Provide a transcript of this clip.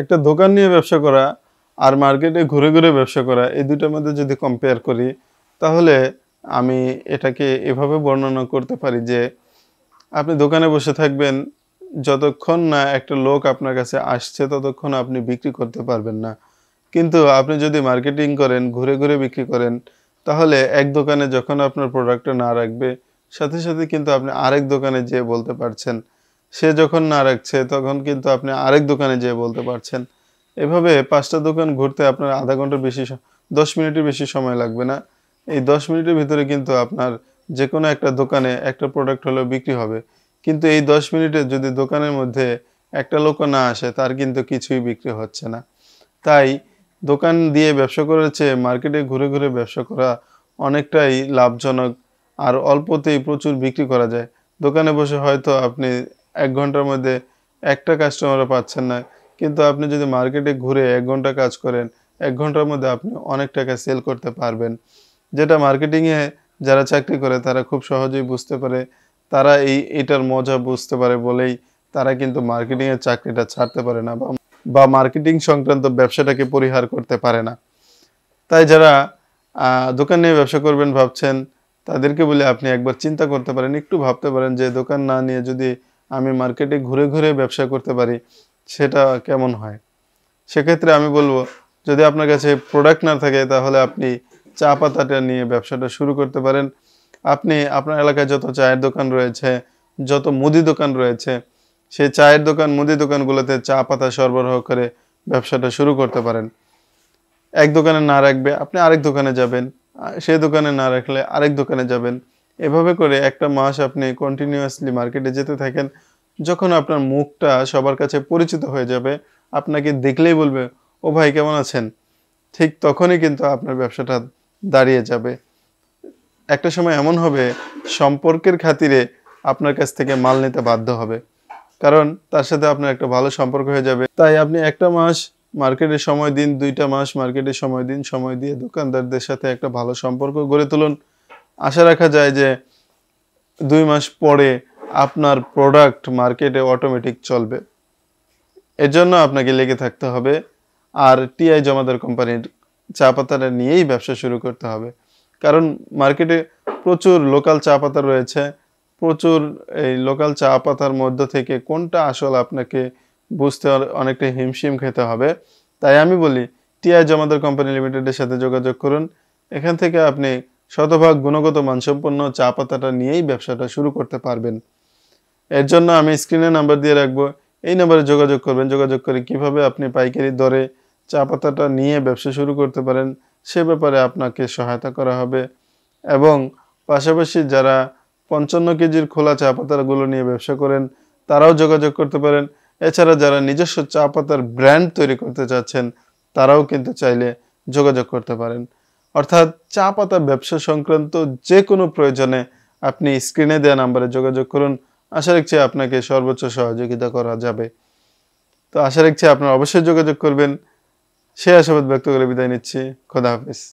একটা দোকান নিয়ে ব্যবসা করা আর মার্কেটে ঘুরে ঘুরে ব্যবসা করা এই দুটোর মধ্যে যদি কম্পেয়ার করি তাহলে আমি এটাকে এভাবে বর্ণনা করতে পারি যে আপনি দোকানে বসে থাকবেন যতক্ষণ না একটা লোক আপনার কাছে আসছে ততক্ষণ আপনি বিক্রি করতে পারবেন না কিন্তু আপনি যদি মার্কেটিং করেন ঘুরে ঘুরে বিক্রি করেন তাহলে এক দোকানে যখন আপনার প্রোডাক্টটা না রাখবে সাথে সাথে কিন্তু আপনি আরেক দোকানে যেয়ে বলতে পারছেন সে যখন না রাখছে তখন কিন্তু আপনি আরেক দোকানে যেয়ে বলতে পারছেন এভাবে পাঁচটা দোকান ঘুরতে আপনার আধা ঘন্টার বেশি দশ মিনিটের বেশি সময় লাগবে না এই দশ মিনিটের ভিতরে কিন্তু আপনার যে কোনো একটা দোকানে একটা প্রোডাক্ট হলেও বিক্রি হবে কিন্তু এই দশ মিনিটে যদি দোকানের মধ্যে একটা লোকও না আসে তার কিন্তু কিছুই বিক্রি হচ্ছে না তাই দোকান দিয়ে ব্যবসা করার চেয়ে মার্কেটে ঘুরে ঘুরে ব্যবসা করা অনেকটাই লাভজনক আর অল্পতেই প্রচুর বিক্রি করা যায় দোকানে বসে হয়তো আপনি এক ঘন্টার মধ্যে একটা কাস্টমারও পাচ্ছেন না কিন্তু আপনি যদি মার্কেটে ঘুরে এক ঘন্টা কাজ করেন এক ঘন্টার মধ্যে আপনি অনেক টাকা সেল করতে পারবেন যেটা মার্কেটিংয়ে যারা চাকরি করে তারা খুব সহজেই বুঝতে পারে তারা এই এটার মজা বুঝতে পারে বলেই তারা কিন্তু মার্কেটিংয়ের চাকরিটা ছাড়তে পারে না বা মার্কেটিং সংক্রান্ত ব্যবসাটাকে পরিহার করতে পারে না তাই যারা দোকান নিয়ে ব্যবসা করবেন ভাবছেন তাদেরকে বলে আপনি একবার চিন্তা করতে পারেন একটু ভাবতে পারেন যে দোকান না নিয়ে যদি আমি মার্কেটে ঘুরে ঘুরে ব্যবসা করতে পারি সেটা কেমন হয় সেক্ষেত্রে আমি বলবো যদি আপনার কাছে প্রোডাক্ট না থাকে তাহলে আপনি চা পাতাটা নিয়ে ব্যবসাটা শুরু করতে পারেন আপনি আপনার এলাকায় যত চায়ের দোকান রয়েছে যত মুদি দোকান রয়েছে সেই চায়ের দোকান মুদি দোকানগুলোতে চা পাতা সরবরাহ করে ব্যবসাটা শুরু করতে পারেন এক দোকানে না রাখবে আপনি আরেক দোকানে যাবেন সেই দোকানে না রাখলে আরেক দোকানে যাবেন এভাবে করে একটা মাস আপনি কন্টিনিউয়াসলি মার্কেটে যেতে থাকেন যখন আপনার মুখটা সবার কাছে পরিচিত হয়ে যাবে আপনাকে দেখলেই বলবে ও ভাই কেমন আছেন ঠিক তখনই কিন্তু আপনার ব্যবসাটা দাঁড়িয়ে যাবে একটা সময় এমন হবে সম্পর্কের খাতিরে আপনার কাছ থেকে মাল নিতে বাধ্য হবে কারণ তার সাথে আপনার একটা ভালো সম্পর্ক হয়ে যাবে তাই আপনি একটা মাস মার্কেটে সময় দিন দুইটা মাস মার্কেটে সময় দিন সময় দিয়ে দোকানদারদের সাথে একটা ভালো সম্পর্ক গড়ে তুলুন আশা রাখা যায় যে দুই মাস পরে আপনার প্রোডাক্ট মার্কেটে অটোমেটিক চলবে এর জন্য আপনাকে লেগে থাকতে হবে আর টিআই জমাদার কোম্পানির চা পাতা নিয়েই ব্যবসা শুরু করতে হবে কারণ মার্কেটে প্রচুর লোকাল চা পাতা রয়েছে প্রচুর এই লোকাল চা পাতার মধ্য থেকে কোনটা আসল আপনাকে বুঝতে অনেকটা হিমশিম খেতে হবে তাই আমি বলি টিআই জমাদার কোম্পানি লিমিটেডের সাথে যোগাযোগ করুন এখান থেকে আপনি শতভাগ গুণগত মানসম্পন্ন চা পাতাটা নিয়েই ব্যবসাটা শুরু করতে পারবেন এর জন্য আমি স্ক্রিনে নাম্বার দিয়ে রাখবো এই নাম্বারে যোগাযোগ করবেন যোগাযোগ করে কিভাবে আপনি পাইকারি দরে চা পাতাটা নিয়ে ব্যবসা শুরু করতে পারেন সে ব্যাপারে আপনাকে সহায়তা করা হবে এবং পাশাপাশি যারা পঞ্চান্ন কেজির খোলা চা পাতাগুলো নিয়ে ব্যবসা করেন তারাও যোগাযোগ করতে পারেন এছাড়া যারা নিজস্ব চা পাতার ব্র্যান্ড তৈরি করতে চাচ্ছেন তারাও কিন্তু চাইলে যোগাযোগ করতে পারেন অর্থাৎ চা পাতা ব্যবসা সংক্রান্ত যে কোনো প্রয়োজনে আপনি স্ক্রিনে দেওয়া নাম্বারে যোগাযোগ করুন আশা রাখছি আপনাকে সর্বোচ্চ সহযোগিতা করা যাবে তো আশা রাখছি আপনারা অবশ্যই যোগাযোগ করবেন সে আশাবাদ ব্যক্ত করে বিদায় নিচ্ছি খোদা হাফিজ